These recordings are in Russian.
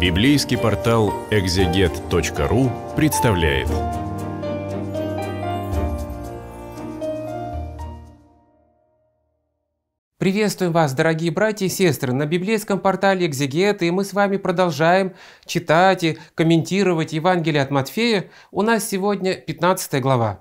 Библейский портал экзегет.ру представляет. Приветствуем вас, дорогие братья и сестры, на библейском портале Экзегет, и мы с вами продолжаем читать и комментировать Евангелие от Матфея. У нас сегодня 15 глава.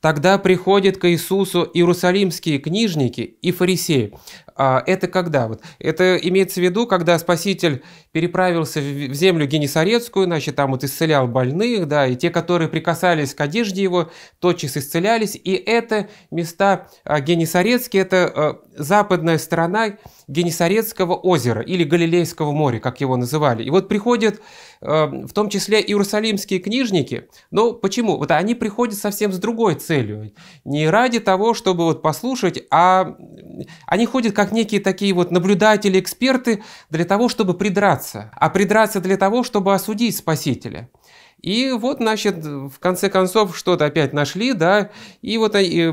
Тогда приходят к Иисусу иерусалимские книжники и фарисеи. А это когда? Вот это имеется в виду, когда Спаситель переправился в землю Генесарецкую, значит, там вот исцелял больных, да, и те, которые прикасались к одежде его, тотчас исцелялись. И это места а, Генесарецкие, это а, западная сторона Генесарецкого озера или Галилейского моря, как его называли. И вот приходят э, в том числе иерусалимские книжники. Но почему? Вот они приходят совсем с другой целью. Не ради того, чтобы вот послушать, а они ходят как некие такие вот наблюдатели, эксперты для того, чтобы придраться. А придраться для того, чтобы осудить Спасителя. И вот, значит, в конце концов что-то опять нашли, да, и вот и, э,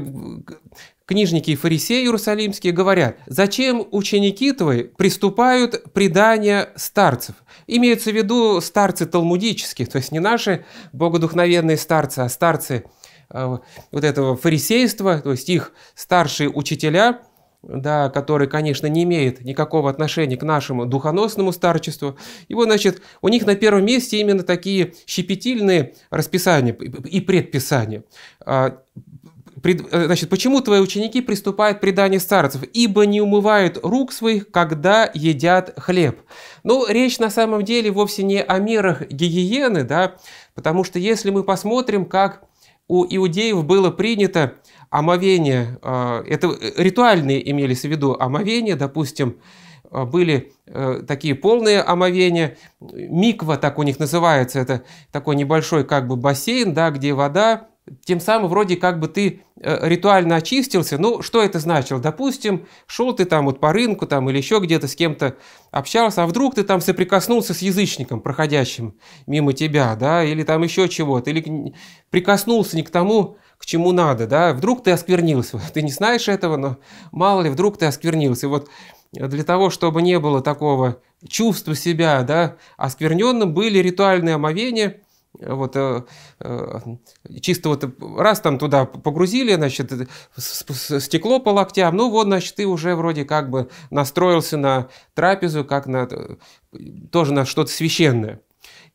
книжники и фарисеи иерусалимские говорят, зачем ученики твои приступают предания старцев? Имеются в виду старцы талмудические, то есть не наши богодухновенные старцы, а старцы э, вот этого фарисейства, то есть их старшие учителя – да, который, конечно, не имеет никакого отношения к нашему духоносному старчеству. И вот, значит, у них на первом месте именно такие щепетильные расписания и предписания. А, значит, почему твои ученики приступают к преданию старцев? Ибо не умывают рук своих, когда едят хлеб. Ну, речь на самом деле вовсе не о мерах гигиены, да, потому что если мы посмотрим, как у иудеев было принято омовение, а, это э, ритуальные имелись в виду омовение, допустим, а, были э, такие полные омовения, миква так у них называется, это такой небольшой как бы бассейн, да, где вода, тем самым вроде как бы ты э, ритуально очистился. Ну, что это значило? Допустим, шел ты там вот по рынку там или еще где-то с кем-то общался, а вдруг ты там соприкоснулся с язычником, проходящим мимо тебя, да, или там еще чего-то, или прикоснулся не к тому, к чему надо, да, вдруг ты осквернился, ты не знаешь этого, но мало ли, вдруг ты осквернился, вот для того, чтобы не было такого чувства себя, да, оскверненным, были ритуальные омовения, вот э, э, чисто вот раз там туда погрузили, значит, стекло по локтям, ну вот, значит, ты уже вроде как бы настроился на трапезу, как на тоже на что-то священное.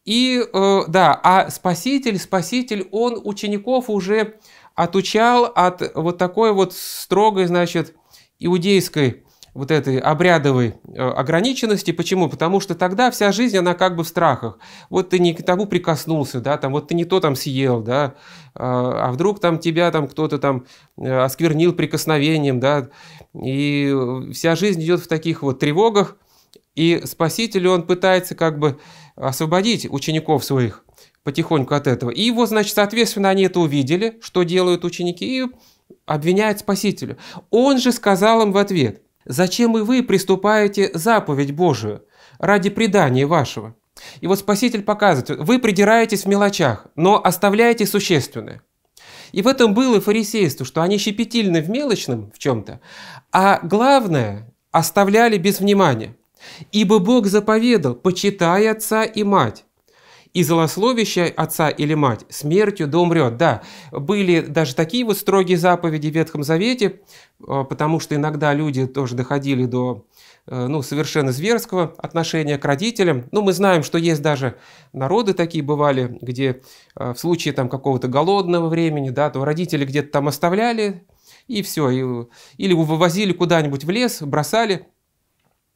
И э, да, а Спаситель, Спаситель, он учеников уже отучал от вот такой вот строгой, значит, иудейской вот этой обрядовой э, ограниченности. Почему? Потому что тогда вся жизнь, она как бы в страхах. Вот ты не к тому прикоснулся, да, там, вот ты не то там съел, да, а, а вдруг там тебя там кто-то там э, осквернил прикосновением, да, и вся жизнь идет в таких вот тревогах, и Спаситель, он пытается как бы освободить учеников своих потихоньку от этого. И его, значит, соответственно, они это увидели, что делают ученики, и обвиняют Спасителя. Он же сказал им в ответ, «Зачем и вы приступаете заповедь Божию ради предания вашего?» И вот Спаситель показывает, вы придираетесь в мелочах, но оставляете существенное. И в этом было фарисейство, что они щепетильны в мелочном в чем-то, а главное оставляли без внимания. Ибо Бог заповедал, почитай отца и мать, и злословящая отца или мать смертью да умрет. Да, были даже такие вот строгие заповеди в Ветхом Завете, э, потому что иногда люди тоже доходили до э, ну, совершенно зверского отношения к родителям. Ну, мы знаем, что есть даже народы такие бывали, где э, в случае там какого-то голодного времени, да, то родители где-то там оставляли, и все, и, или вывозили куда-нибудь в лес, бросали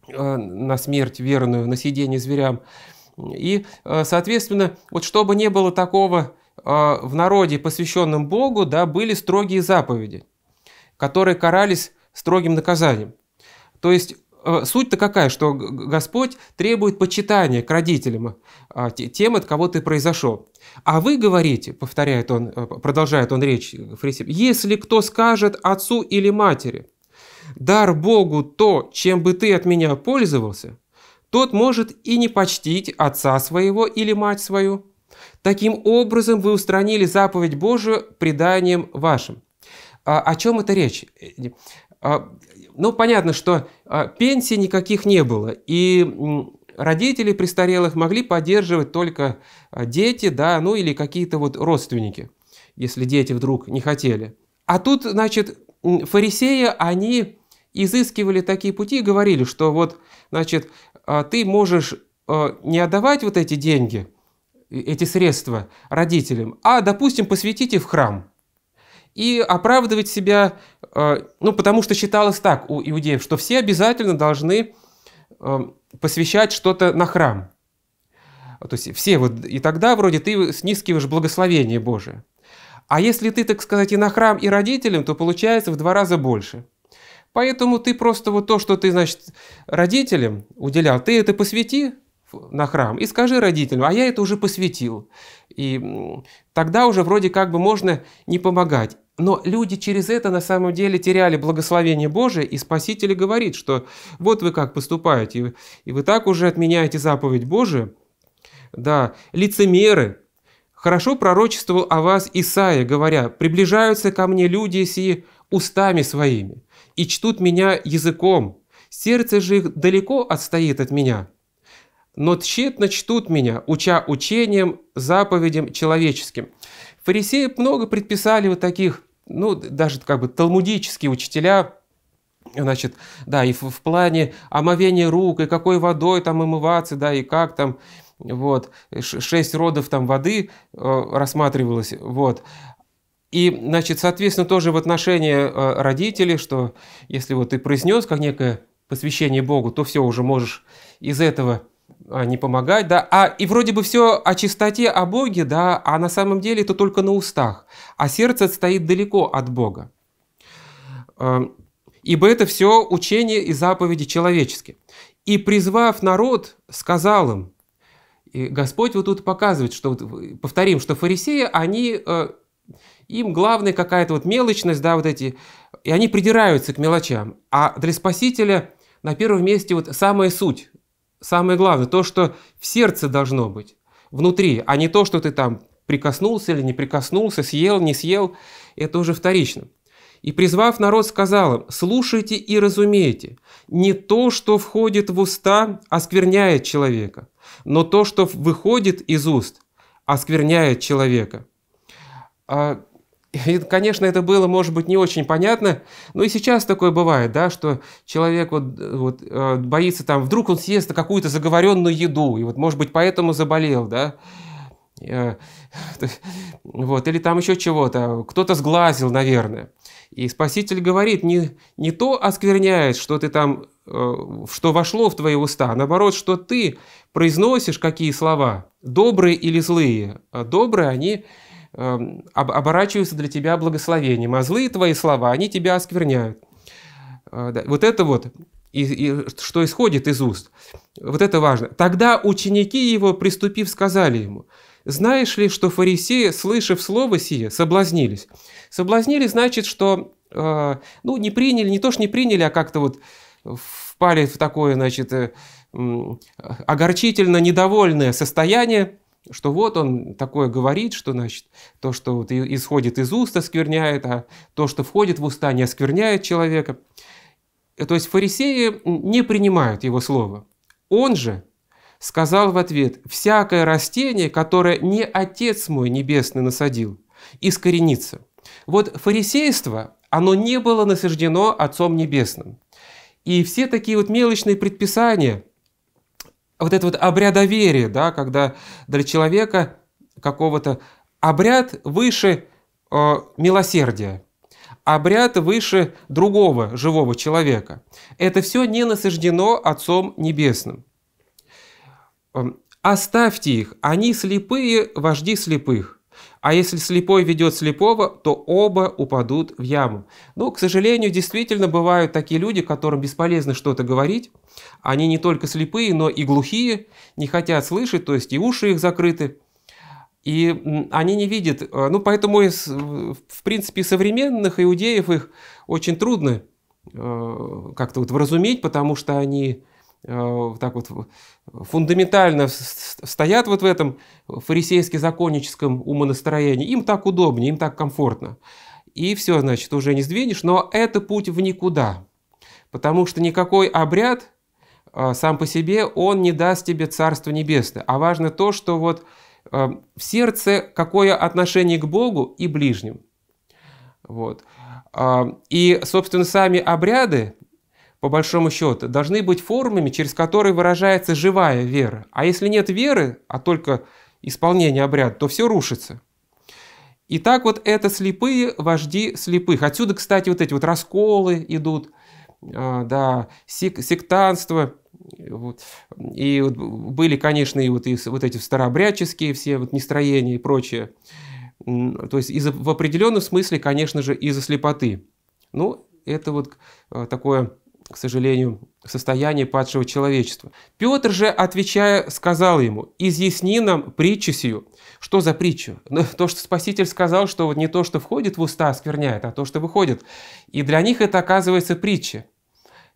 на смерть верную, на сиденье зверям. И, э, соответственно, вот чтобы не было такого э, в народе, посвященном Богу, да, были строгие заповеди, которые карались строгим наказанием. То есть э, суть-то какая, что Господь требует почитания к родителям, а, тем, от кого ты произошел. А вы говорите, повторяет он, продолжает он речь фарисеям, если кто скажет отцу или матери, дар Богу то, чем бы ты от меня пользовался, тот может и не почтить отца своего или мать свою. Таким образом вы устранили заповедь Божию преданием вашим. А, о чем это речь? А, ну, понятно, что а, пенсий никаких не было, и родители престарелых могли поддерживать только а, дети, да, ну или какие-то вот родственники, если дети вдруг не хотели. А тут, значит, фарисеи, они изыскивали такие пути и говорили, что вот, значит, а, ты можешь а, не отдавать вот эти деньги, эти средства родителям, а, допустим, посвятить их в храм. И оправдывать себя, а, ну, потому что считалось так у иудеев, что все обязательно должны посвящать что-то на храм. То есть все вот, и тогда вроде ты снискиваешь благословение Божие. А если ты, так сказать, и на храм, и родителям, то получается в два раза больше – Поэтому ты просто вот то, что ты, значит, родителям уделял, ты это посвяти на храм и скажи родителям, а я это уже посвятил. И тогда уже вроде как бы можно не помогать. Но люди через это на самом деле теряли благословение Божие, и Спаситель говорит, что вот вы как поступаете, и вы так уже отменяете заповедь Божию. Да, лицемеры. Хорошо пророчествовал о вас Исаия, говоря, «Приближаются ко мне люди сии, устами своими, и чтут меня языком, сердце же их далеко отстоит от меня. Но тщетно чтут меня, уча учением, заповедям человеческим». Фарисеи много предписали вот таких, ну, даже как бы талмудические учителя, значит, да, и в, в плане омовения рук, и какой водой там омываться, да, и как там, вот, шесть родов там воды э, рассматривалось, вот. И, значит, соответственно, тоже в отношении э, родителей, что если вот ты произнес как некое посвящение Богу, то все уже можешь из этого а, не помогать, да, а и вроде бы все о чистоте, о Боге, да, а на самом деле это только на устах, а сердце стоит далеко от Бога. Э, ибо это все учение и заповеди человеческие. И призвав народ, сказал им, и Господь вот тут показывает, что э, повторим, что фарисеи, они им главное какая-то вот мелочность, да, вот эти, и они придираются к мелочам. А для Спасителя на первом месте вот самая суть, самое главное, то, что в сердце должно быть, внутри, а не то, что ты там прикоснулся или не прикоснулся, съел, не съел, это уже вторично. И призвав народ, сказал им, слушайте и разумейте, не то, что входит в уста, оскверняет человека, но то, что выходит из уст, оскверняет человека. А, и, конечно, это было, может быть, не очень понятно, но и сейчас такое бывает, да, что человек вот, вот э, боится там, вдруг он съест какую-то заговоренную еду, и вот, может быть, поэтому заболел, да, э, вот, или там еще чего-то, кто-то сглазил, наверное. И Спаситель говорит, не, не то оскверняет, что ты там, э, что вошло в твои уста, а наоборот, что ты произносишь какие слова, добрые или злые. А добрые они Эм, оборачиваются для тебя благословением, а злые твои слова, они тебя оскверняют. Э, вот это вот, и, и, что исходит из уст, вот это важно. Тогда ученики его, приступив, сказали ему, «Знаешь ли, что фарисеи, слышав слово сие, соблазнились?» Соблазнились значит, что э, ну, не приняли, не то что не приняли, а как-то вот впали в такое, значит, э, э, огорчительно недовольное состояние, что вот он такое говорит, что значит, то, что вот исходит из уст, оскверняет, а то, что входит в уста, не оскверняет человека. То есть фарисеи не принимают его слова. Он же сказал в ответ, «Всякое растение, которое не Отец мой Небесный насадил, искоренится». Вот фарисейство, оно не было насаждено Отцом Небесным. И все такие вот мелочные предписания – вот это вот обрядоверие, да, когда для человека какого-то обряд выше э, милосердия, обряд выше другого живого человека. Это все не насаждено Отцом Небесным. Эм, оставьте их, они слепые, вожди слепых. А если слепой ведет слепого, то оба упадут в яму. Ну, к сожалению, действительно бывают такие люди, которым бесполезно что-то говорить. Они не только слепые, но и глухие, не хотят слышать, то есть и уши их закрыты. И они не видят. А, ну, поэтому, из, в принципе, современных иудеев их очень трудно э, как-то вот вразумить, потому что они Э, так вот фундаментально стоят вот в этом фарисейски-законническом умонастроении. Им так удобнее, им так комфортно. И все, значит, уже не сдвинешь, но это путь в никуда. Потому что никакой обряд э, сам по себе, он не даст тебе Царство Небесное. А важно то, что вот э, в сердце какое отношение к Богу и ближним. Вот. И, собственно, сами обряды, по большому счету, должны быть формами, через которые выражается живая вера. А если нет веры, а только исполнение обряда, то все рушится. И так вот это слепые вожди слепых. Отсюда, кстати, вот эти вот расколы идут, а, да, сек сектанство. Вот. И вот были, конечно, и вот, и вот эти старообрядческие все вот нестроения и прочее. То есть из в определенном смысле, конечно же, из-за слепоты. Ну, это вот а, такое к сожалению, состояние падшего человечества. Петр же, отвечая, сказал ему, «Изъясни нам притчу Что за притчу? Ну, то, что Спаситель сказал, что вот не то, что входит в уста, скверняет, а то, что выходит. И для них это оказывается притча.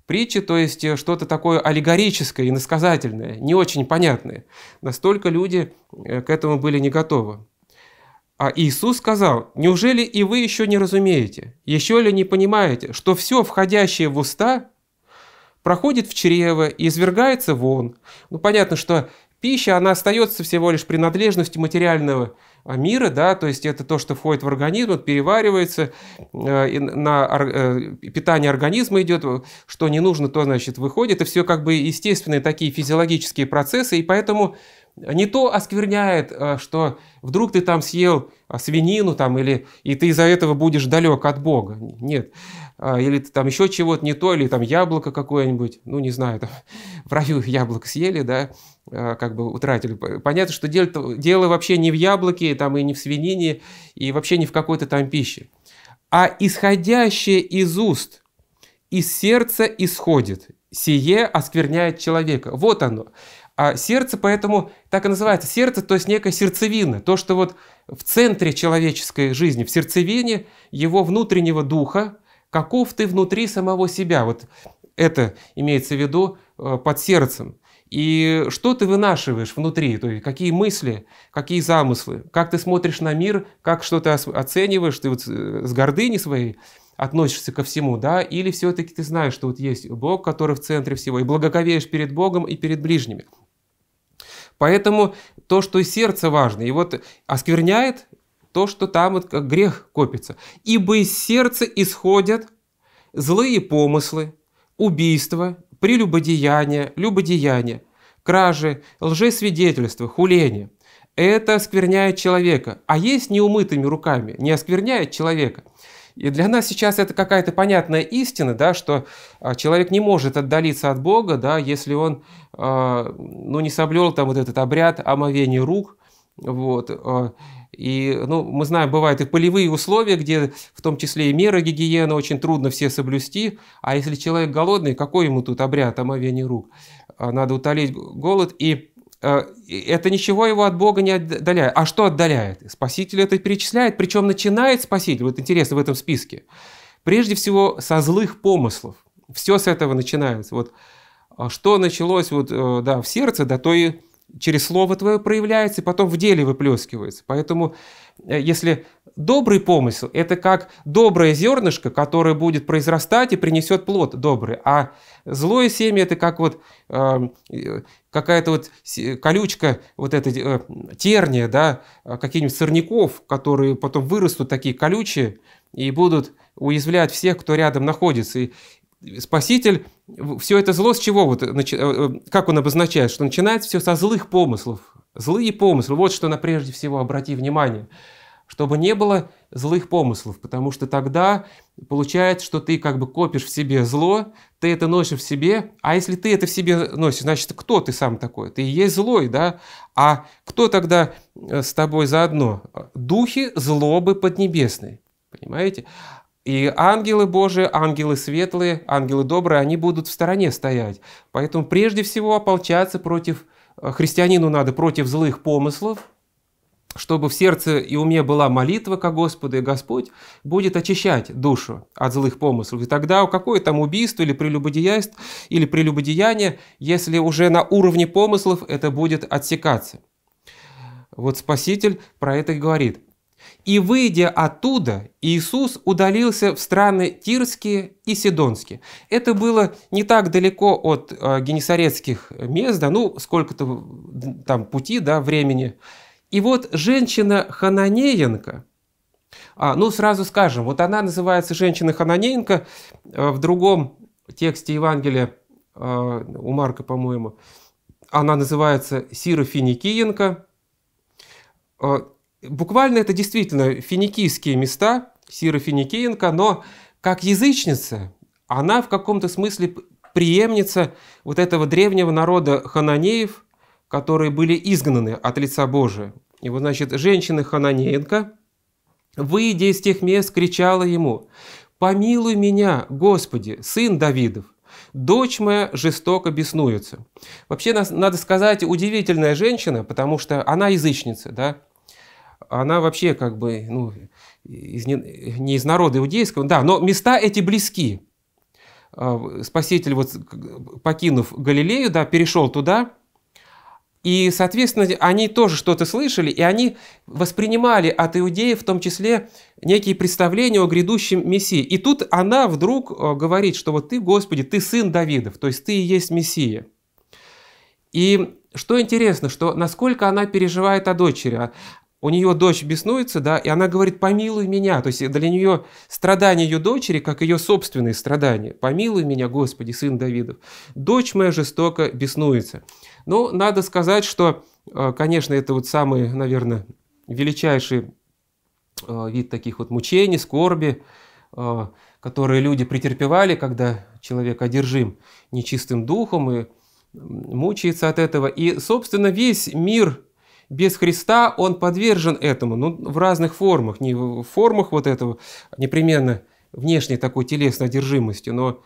притча, то есть э, что-то такое аллегорическое, иносказательное, не очень понятное. Настолько люди э, к этому были не готовы. А Иисус сказал, «Неужели и вы еще не разумеете? Еще ли не понимаете, что все, входящее в уста, проходит в чрево и извергается вон. Ну, понятно, что пища, она остается всего лишь принадлежностью материального а, мира, да, то есть это то, что входит в организм, переваривается, э, на э, питание организма идет, что не нужно, то, значит, выходит. Это все как бы естественные такие физиологические процессы, и поэтому не то оскверняет, э, что вдруг ты там съел а, свинину там, или, и ты из-за этого будешь далек от Бога. Нет. А, или там еще чего-то не то, или там яблоко какое-нибудь, ну, не знаю, там, в раю яблоко съели, да, а, как бы утратили. Понятно, что дело, дело вообще не в яблоке, там, и не в свинине, и вообще не в какой-то там пище. А исходящее из уст, из сердца исходит, сие оскверняет человека. Вот оно. А сердце поэтому так и называется. Сердце, то есть некая сердцевина, то, что вот в центре человеческой жизни, в сердцевине его внутреннего духа, каков ты внутри самого себя. Вот это имеется в виду э, под сердцем. И что ты вынашиваешь внутри, то есть какие мысли, какие замыслы, как ты смотришь на мир, как что то оцениваешь, ты вот э, с гордыни своей относишься ко всему, да, или все-таки ты знаешь, что вот есть Бог, который в центре всего, и благоговеешь перед Богом и перед ближними. Поэтому то, что и сердце важно, и вот оскверняет то, что там вот как грех копится. Ибо из сердца исходят злые помыслы, убийства, прелюбодеяния, любодеяния, кражи, лжесвидетельства, хуления. Это оскверняет человека, а есть неумытыми руками, не оскверняет человека. И для нас сейчас это какая-то понятная истина, да, что а, человек не может отдалиться от Бога, да, если он э, ну, не соблел там вот этот обряд омовения рук, вот. А, и, ну, мы знаем, бывают и полевые условия, где в том числе и меры гигиены очень трудно все соблюсти. А если человек голодный, какой ему тут обряд омовение рук? А, надо утолить голод. А, и это ничего его от Бога не отдаляет. А что отдаляет? Спаситель это перечисляет, причем начинает Спаситель, вот интересно в этом списке, прежде всего со злых помыслов. Все с этого начинается. Вот что началось вот, э, да, в сердце, да то и через слово твое проявляется и потом в деле выплескивается. Поэтому э, если добрый помысел – это как доброе зернышко, которое будет произрастать и принесет плод добрый, а злое семя – это как вот эм, э, какая-то вот э, колючка, вот эта э, терния, да, э, каких-нибудь сорняков, которые потом вырастут такие колючие и будут уязвлять всех, кто рядом находится. И Спаситель, все это зло с чего, вот, э, э, как он обозначает, что начинается все со злых помыслов. Злые помыслы, вот что на прежде всего обрати внимание, чтобы не было злых помыслов, потому что тогда получается, что ты как бы копишь в себе зло, ты это носишь в себе, а если ты это в себе носишь, значит, кто ты сам такой? Ты и есть злой, да? А кто тогда э, с тобой заодно? Духи злобы поднебесной, понимаете? И ангелы Божии, ангелы светлые, ангелы добрые, они будут в стороне стоять. Поэтому прежде всего ополчаться против, э, христианину надо против злых помыслов, чтобы в сердце и уме была молитва ко Господу, и Господь будет очищать душу от злых помыслов. И тогда какое там убийство или прелюбодеяние, или прелюбодеяние, если уже на уровне помыслов это будет отсекаться. Вот Спаситель про это и говорит. И выйдя оттуда, Иисус удалился в страны Тирские и Сидонские. Это было не так далеко от э, генесарецких мест, да, ну, сколько-то там пути, да, времени. И вот женщина Хананеенко, а, ну, сразу скажем, вот она называется женщина Хананеенко э, в другом тексте Евангелия э, у Марка, по-моему, она называется Сира Финикиенко э, – Буквально это действительно финикийские места, Сира Финикиенко, но как язычница она в каком-то смысле преемница вот этого древнего народа хананеев, которые были изгнаны от лица Божия. И вот, значит, женщина Хананеенко, выйдя из тех мест, кричала ему, «Помилуй меня, Господи, сын Давидов, дочь моя жестоко беснуется». Вообще, надо сказать, удивительная женщина, потому что она язычница, да, она вообще как бы ну, из, не, не из народа иудейского, да, но места эти близки. А, Спаситель, вот, покинув Галилею, да, перешел туда, и, соответственно, они тоже что-то слышали, и они воспринимали от иудеев в том числе некие представления о грядущем Мессии. И тут она вдруг а, говорит, что вот ты, Господи, ты сын Давидов, то есть ты и есть Мессия. И что интересно, что насколько она переживает о дочери. А, у нее дочь беснуется, да, и она говорит, помилуй меня. То есть для нее страдания ее дочери, как ее собственные страдания. Помилуй меня, Господи, сын Давидов. Дочь моя жестоко беснуется. Ну, надо сказать, что, э, конечно, это вот самый, наверное, величайший э, вид таких вот мучений, скорби, э, которые люди претерпевали, когда человек одержим нечистым духом и мучается от этого. И, собственно, весь мир – без Христа он подвержен этому, ну, в разных формах, не в формах вот этого а непременно внешней такой телесной одержимости, но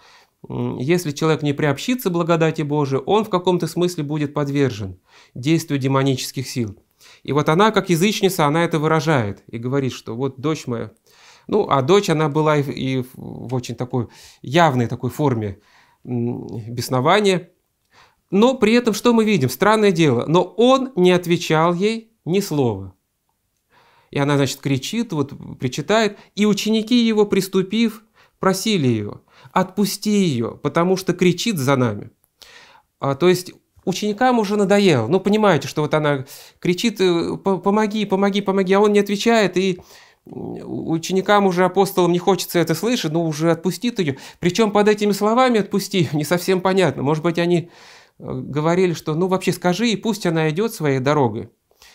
если человек не приобщится благодати Божией, он в каком-то смысле будет подвержен действию демонических сил. И вот она, как язычница, она это выражает и говорит, что вот дочь моя. Ну, а дочь, она была и в, и в очень такой явной такой форме беснования. Но при этом что мы видим? Странное дело, но он не отвечал ей ни слова. И она, значит, кричит, вот причитает, и ученики его, приступив, просили ее, отпусти ее, потому что кричит за нами. А, то есть ученикам уже надоело. Ну, понимаете, что вот она кричит, э, помоги, помоги, помоги, а он не отвечает, и ученикам уже, апостолам не хочется это слышать, но уже отпустит ее. Причем под этими словами «отпусти» не совсем понятно. Может быть, они Э, говорили, что ну вообще скажи, и пусть она идет своей дорогой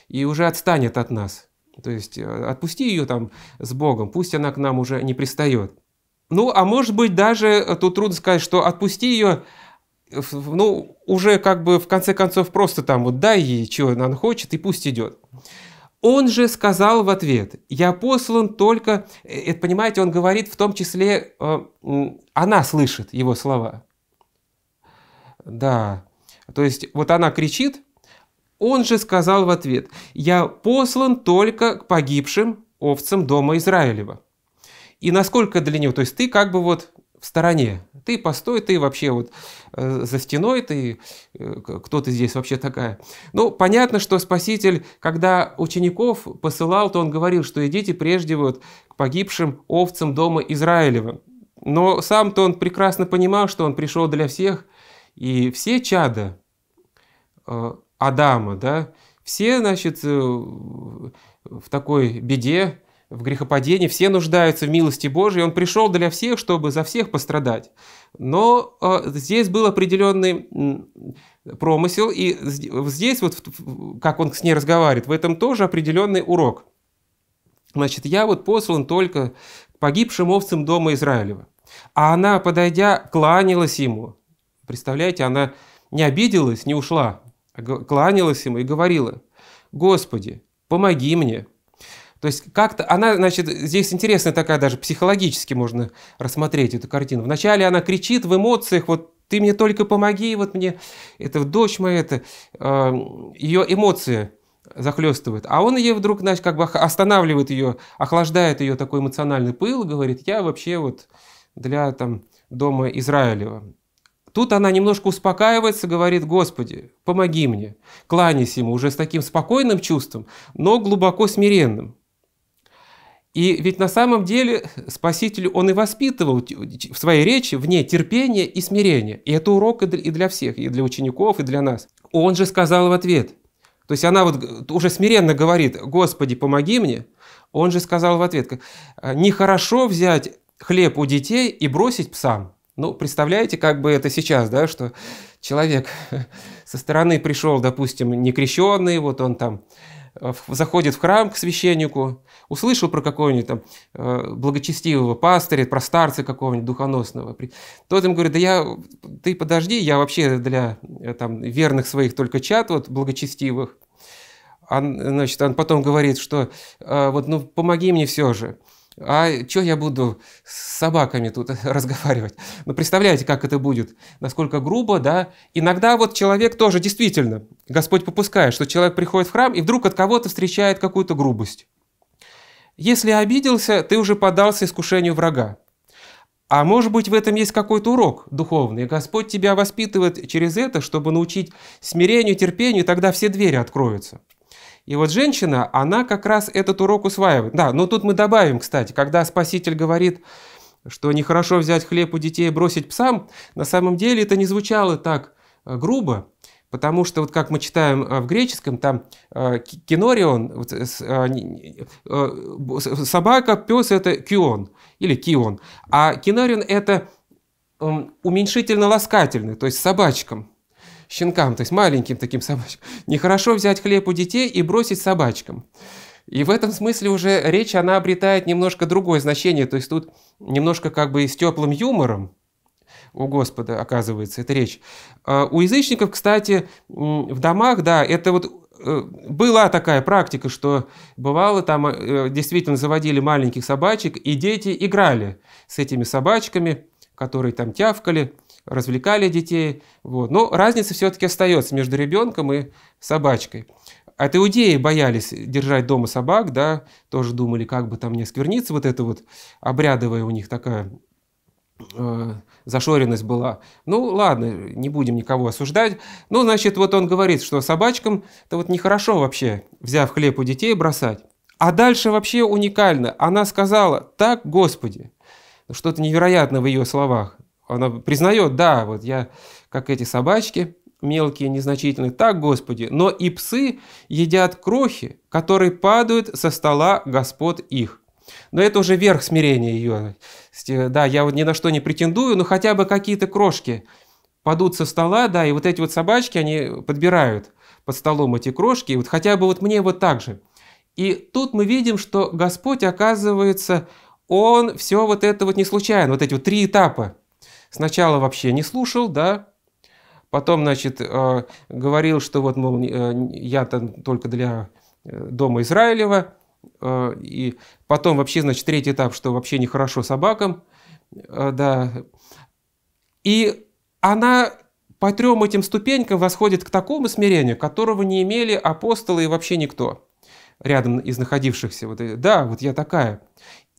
и уже отстанет от нас. То есть э, отпусти ее там с Богом, пусть она к нам уже не пристает. Ну, а может быть, даже э, тут трудно сказать, что отпусти ее, ну, уже как бы в конце концов просто там вот дай ей, чего она хочет, и пусть идет. Он же сказал в ответ, я послан только, это, понимаете, он говорит в том числе, она слышит его слова. Да, то есть вот она кричит, он же сказал в ответ, «Я послан только к погибшим овцам дома Израилева». И насколько для него, то есть ты как бы вот в стороне, ты постой, ты вообще вот э, за стеной, ты э, кто ты здесь вообще такая. Ну, понятно, что Спаситель, когда учеников посылал, то он говорил, что идите прежде вот к погибшим овцам дома Израилева. Но сам-то он прекрасно понимал, что он пришел для всех – и все чада э, Адама, да, все, значит, э, в такой беде, в грехопадении, все нуждаются в милости Божией. Он пришел для всех, чтобы за всех пострадать. Но э, здесь был определенный промысел, и здесь вот, как он с ней разговаривает, в этом тоже определенный урок. Значит, я вот послан только погибшим овцам дома Израилева. А она, подойдя, кланялась ему, Представляете, она не обиделась, не ушла, а кланялась ему и говорила, «Господи, помоги мне». То есть как-то она, значит, здесь интересная такая даже психологически можно рассмотреть эту картину. Вначале она кричит в эмоциях, вот ты мне только помоги, вот мне, это дочь моя, это э, а, ее эмоции захлестывают, А он ей вдруг, значит, как бы останавливает ее, охлаждает ее такой эмоциональный пыл, говорит, я вообще вот для там дома Израилева. Тут она немножко успокаивается, говорит, «Господи, помоги мне», кланясь ему уже с таким спокойным чувством, но глубоко смиренным. И ведь на самом деле Спаситель, он и воспитывал в своей речи вне терпения и смирения. И это урок и для всех, и для учеников, и для нас. Он же сказал в ответ. То есть она вот уже смиренно говорит, «Господи, помоги мне». Он же сказал в ответ, «Нехорошо взять хлеб у детей и бросить псам». Ну, представляете, как бы это сейчас, да, что человек со стороны пришел, допустим, некрещенный, вот он там э, заходит в храм к священнику, услышал про какого-нибудь там э, благочестивого пастыря, про старца какого-нибудь духоносного, тот им говорит, да я, ты подожди, я вообще для э, там, верных своих только чат вот благочестивых. А, значит, он потом говорит, что вот, ну, помоги мне все же. А что я буду с собаками тут разговаривать? Ну, представляете, как это будет, насколько грубо, да? Иногда вот человек тоже, действительно, Господь попускает, что человек приходит в храм и вдруг от кого-то встречает какую-то грубость. Если обиделся, ты уже подался искушению врага. А может быть, в этом есть какой-то урок духовный. Господь тебя воспитывает через это, чтобы научить смирению, терпению, и тогда все двери откроются. И вот женщина, она как раз этот урок усваивает. Да, но тут мы добавим, кстати, когда Спаситель говорит, что нехорошо взять хлеб у детей и бросить псам, на самом деле это не звучало так э, грубо, потому что вот как мы читаем э, в греческом, там кинорион, собака, пес это кион или кион, а кинорион это эм, уменьшительно-ласкательный, то есть собачкам щенкам, то есть маленьким таким собачкам. Нехорошо взять хлеб у детей и бросить собачкам. И в этом смысле уже речь, она обретает немножко другое значение. То есть тут немножко как бы с теплым юмором у Господа оказывается эта речь. А у язычников, кстати, в домах, да, это вот э, была такая практика, что бывало там э, действительно заводили маленьких собачек, и дети играли с этими собачками, которые там тявкали развлекали детей. Вот. Но разница все-таки остается между ребенком и собачкой. От иудеи боялись держать дома собак, да, тоже думали, как бы там не скверниться, вот это вот обрядовая у них такая э, зашоренность была. Ну, ладно, не будем никого осуждать. Ну, значит, вот он говорит, что собачкам-то вот нехорошо вообще, взяв хлеб у детей, бросать. А дальше вообще уникально. Она сказала, так, Господи, что-то невероятно в ее словах она признает, да, вот я, как эти собачки мелкие, незначительные, так, Господи, но и псы едят крохи, которые падают со стола господ их. Но это уже верх смирения ее. Да, я вот ни на что не претендую, но хотя бы какие-то крошки падут со стола, да, и вот эти вот собачки, они подбирают под столом эти крошки, и вот хотя бы вот мне вот так же. И тут мы видим, что Господь, оказывается, Он все вот это вот не случайно, вот эти вот три этапа – Сначала вообще не слушал, да, потом, значит, э, говорил, что вот, мол, э, я там только для э, дома Израилева, и потом вообще, значит, третий этап, что вообще нехорошо собакам, да. И она по трем этим ступенькам восходит к такому смирению, которого не имели апостолы и вообще никто рядом из находившихся. Вот, да, вот я такая.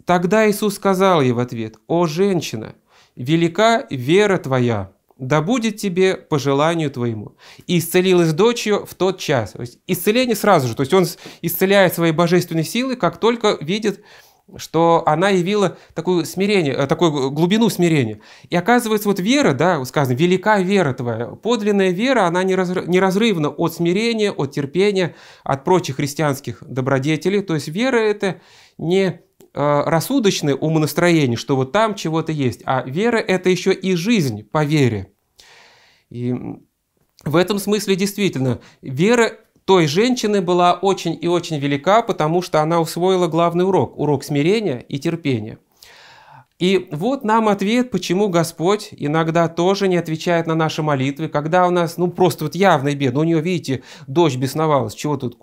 Тогда Иисус сказал ей в ответ, «О, женщина, велика вера твоя, да будет тебе по желанию твоему. И исцелилась дочь ее в тот час. То есть исцеление сразу же. То есть он исцеляет своей божественной силы, как только видит, что она явила такую смирение, э, такую глубину смирения. И оказывается, вот вера, да, сказано, велика вера твоя, подлинная вера, она неразрывна от смирения, от терпения, от прочих христианских добродетелей. То есть вера – это не Э, рассудочное умонастроение, что вот там чего-то есть, а вера – это еще и жизнь по вере. И в этом смысле действительно вера той женщины была очень и очень велика, потому что она усвоила главный урок – урок смирения и терпения – и вот нам ответ, почему Господь иногда тоже не отвечает на наши молитвы, когда у нас, ну просто вот явный бед, ну, у нее, видите, дождь бесновалась, чего тут,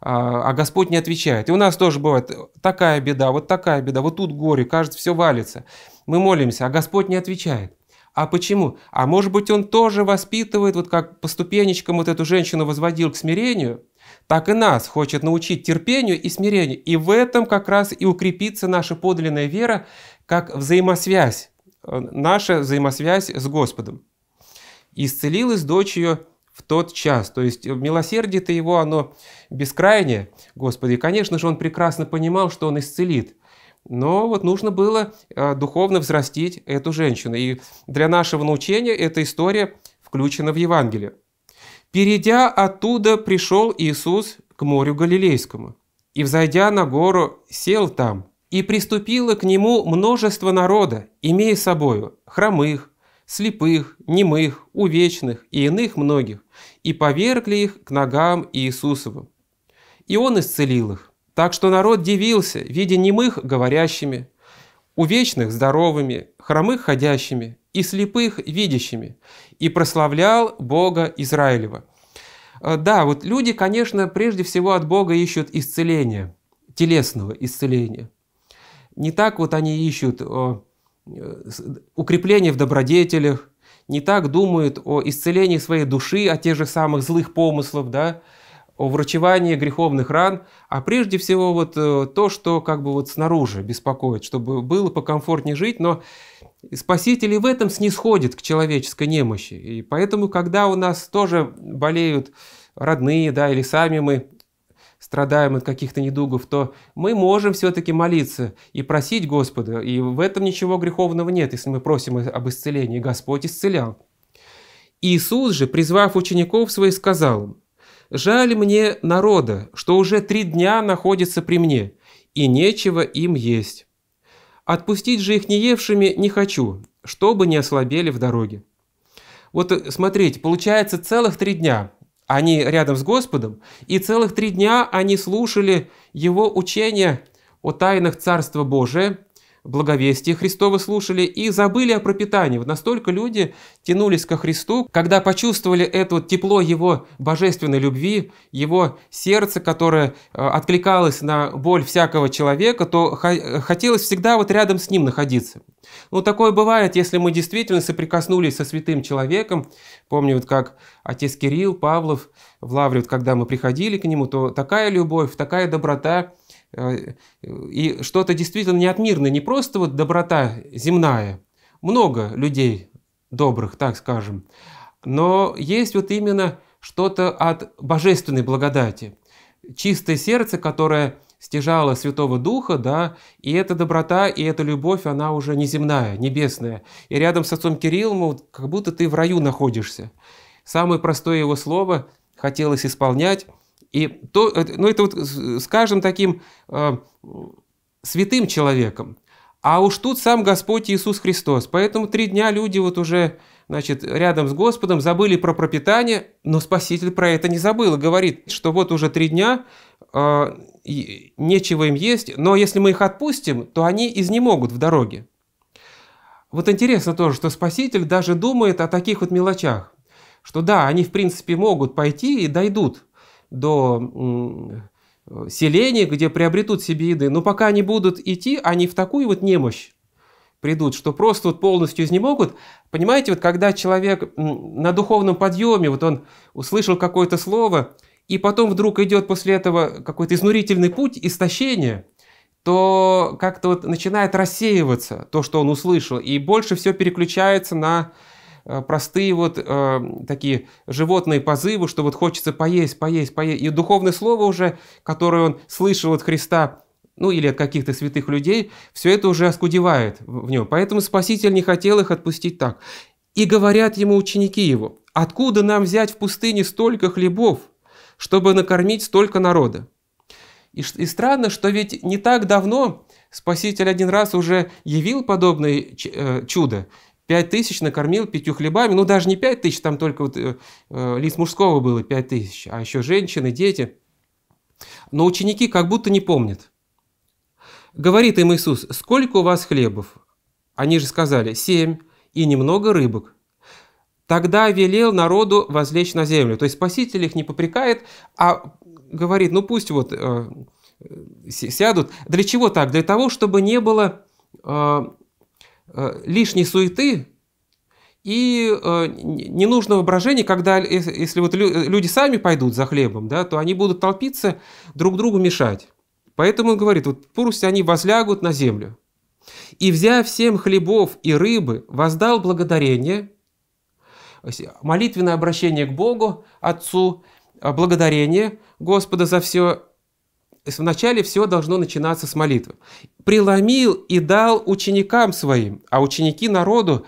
а, а Господь не отвечает. И у нас тоже бывает такая беда, вот такая беда, вот тут горе, кажется, все валится. Мы молимся, а Господь не отвечает. А почему? А может быть, он тоже воспитывает, вот как по ступенечкам вот эту женщину возводил к смирению, так и нас хочет научить терпению и смирению. И в этом как раз и укрепится наша подлинная вера, как взаимосвязь, э, наша взаимосвязь с Господом. «Исцелилась дочь ее в тот час». То есть э, милосердие-то его, оно бескрайнее, Господи. конечно же, он прекрасно понимал, что он исцелит. Но вот нужно было э, духовно взрастить эту женщину. И для нашего научения эта история включена в Евангелие. «Перейдя оттуда, пришел Иисус к морю Галилейскому, и, взойдя на гору, сел там и приступило к нему множество народа, имея собою хромых, слепых, немых, увечных и иных многих, и повергли их к ногам Иисусовым. И он исцелил их. Так что народ дивился, видя немых говорящими, увечных здоровыми, хромых ходящими и слепых видящими, и прославлял Бога Израилева. Э, да, вот люди, конечно, прежде всего от Бога ищут исцеления, телесного исцеления. Не так вот они ищут э, укрепление в добродетелях, не так думают о исцелении своей души от тех же самых злых помыслов, да, о врачевании греховных ран, а прежде всего вот э, то, что как бы вот снаружи беспокоит, чтобы было покомфортнее жить, но Спаситель и в этом снисходит к человеческой немощи. И поэтому, когда у нас тоже болеют родные, да, или сами мы страдаем от каких-то недугов, то мы можем все-таки молиться и просить Господа. И в этом ничего греховного нет, если мы просим об исцелении. Господь исцелял. Иисус же, призвав учеников своих, сказал им, «Жаль мне народа, что уже три дня находится при мне, и нечего им есть. Отпустить же их неевшими не хочу, чтобы не ослабели в дороге». Вот смотрите, получается целых три дня они рядом с Господом, и целых три дня они слушали его учение о тайнах Царства Божия, благовестие Христово слушали и забыли о пропитании. Вот настолько люди тянулись ко Христу, когда почувствовали это тепло Его божественной любви, Его сердце, которое э, откликалось на боль всякого человека, то э, хотелось всегда вот рядом с Ним находиться. Ну, такое бывает, если мы действительно соприкоснулись со святым человеком. Помню, вот как отец Кирилл, Павлов в Лавре, вот когда мы приходили к нему, то такая любовь, такая доброта – и что-то действительно не от мирное, не просто вот доброта земная. Много людей добрых, так скажем, но есть вот именно что-то от божественной благодати. Чистое сердце, которое стяжало Святого Духа, да, и эта доброта, и эта любовь, она уже не земная, небесная. И рядом с отцом Кириллом вот, как будто ты в раю находишься. Самое простое его слово хотелось исполнять, и то, э, ну, это вот, с каждым таким э, святым человеком. А уж тут сам Господь Иисус Христос. Поэтому три дня люди вот уже значит, рядом с Господом, забыли про пропитание, но Спаситель про это не забыл. Говорит, что вот уже три дня э, нечего им есть, но если мы их отпустим, то они изнемогут в дороге. Вот интересно тоже, что Спаситель даже думает о таких вот мелочах, что да, они в принципе могут пойти и дойдут, до селений, где приобретут себе еды, но пока они будут идти, они в такую вот немощь придут, что просто вот полностью из не могут. Понимаете, вот когда человек на духовном подъеме, вот он услышал какое-то слово, и потом вдруг идет после этого какой-то изнурительный путь истощения, то как-то вот начинает рассеиваться то, что он услышал, и больше все переключается на Э, простые вот э, такие животные позывы, что вот хочется поесть, поесть, поесть. И духовное слово уже, которое он слышал от Христа, ну или от каких-то святых людей, все это уже оскудевает в нем. Поэтому Спаситель не хотел их отпустить так. И говорят ему ученики его, откуда нам взять в пустыне столько хлебов, чтобы накормить столько народа? И, и странно, что ведь не так давно Спаситель один раз уже явил подобное э, чудо, Пять тысяч накормил пятью хлебами, ну даже не пять тысяч, там только вот, э, э, мужского было пять тысяч, а еще женщины, дети. Но ученики как будто не помнят. Говорит им Иисус, сколько у вас хлебов? Они же сказали, семь и немного рыбок. Тогда велел народу возлечь на землю. То есть Спаситель их не попрекает, а говорит, ну пусть вот э, э сядут. Для чего так? Для того, чтобы не было э, Э, лишней суеты и э, ненужного брожения, когда, если вот э, люди сами пойдут за хлебом, да, то они будут толпиться, друг другу мешать. Поэтому он говорит, вот пусть они возлягут на землю. И взяв всем хлебов и рыбы, воздал благодарение, молитвенное обращение к Богу, Отцу, благодарение Господа за все вначале все должно начинаться с молитвы. Преломил и дал ученикам своим, а ученики народу,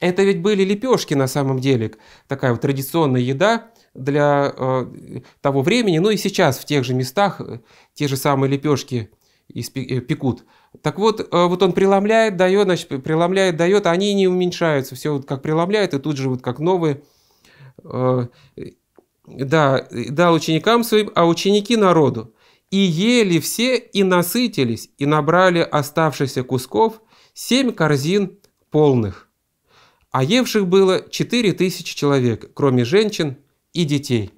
это ведь были лепешки на самом деле, такая вот традиционная еда для э, того времени, ну и сейчас в тех же местах э, те же самые лепешки э, пекут. Так вот, э, вот он преломляет, дает, значит, преломляет, дает, а они не уменьшаются, все вот как преломляет, и тут же вот как новые. Э, да, дал ученикам своим, а ученики народу. И ели все, и насытились, и набрали оставшихся кусков семь корзин полных. А евших было четыре тысячи человек, кроме женщин и детей.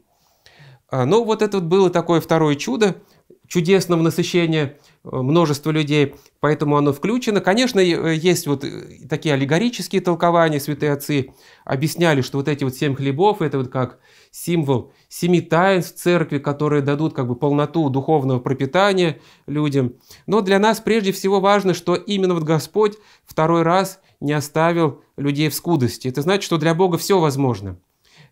А, Но ну, вот это вот было такое второе чудо, чудесного насыщения э, множества людей, поэтому оно включено. Конечно, э, есть вот э, такие аллегорические толкования, святые отцы объясняли, что вот эти вот семь хлебов, это вот как символ семи таинств церкви, которые дадут как бы полноту духовного пропитания людям. Но для нас прежде всего важно, что именно вот Господь второй раз не оставил людей в скудости. Это значит, что для Бога все возможно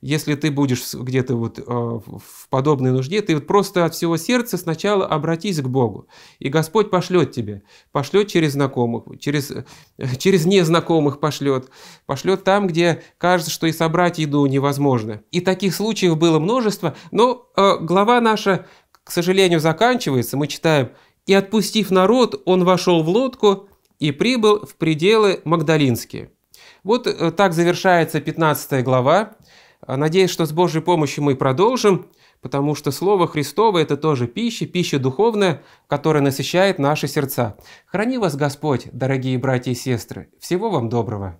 если ты будешь где-то вот э, в подобной нужде, ты вот просто от всего сердца сначала обратись к Богу, и Господь пошлет тебе, пошлет через знакомых, через, через незнакомых пошлет, пошлет там, где кажется, что и собрать еду невозможно. И таких случаев было множество, но э, глава наша, к сожалению, заканчивается, мы читаем, «И отпустив народ, он вошел в лодку и прибыл в пределы Магдалинские». Вот э, так завершается 15 глава. А надеюсь, что с Божьей помощью мы продолжим, потому что Слово Христово – это тоже пища, пища духовная, которая насыщает наши сердца. Храни вас Господь, дорогие братья и сестры. Всего вам доброго.